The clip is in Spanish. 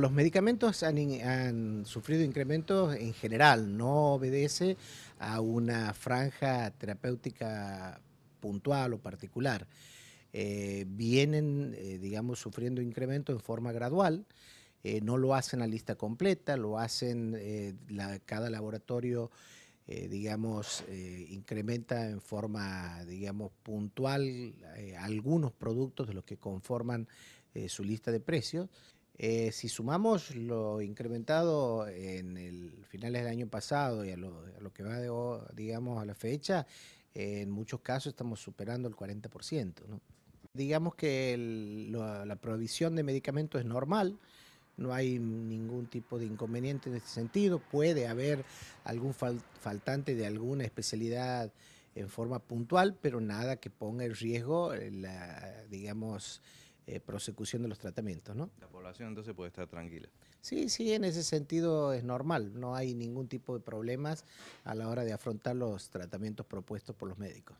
Los medicamentos han, sufrido incrementos en general, no obedece a una franja terapéutica puntual o particular. Eh, vienen, eh, digamos, sufriendo incrementos en forma gradual, eh, no lo hacen la lista completa, lo hacen cada laboratorio, digamos, incrementa en forma, digamos, puntual algunos productos de los que conforman su lista de precios. Eh, si sumamos lo incrementado en el finales del año pasado y a lo, que va, digamos, a la fecha, en muchos casos estamos superando el 40%. Digamos que la provisión de medicamentos es normal, no hay ningún tipo de inconveniente en este sentido, puede haber algún faltante de alguna especialidad en forma puntual, pero nada que ponga en riesgo la, digamos, eh, prosecución de los tratamientos. ¿no? La población entonces puede estar tranquila. Sí, sí, en ese sentido es normal, no hay ningún tipo de problemas a la hora de afrontar los tratamientos propuestos por los médicos.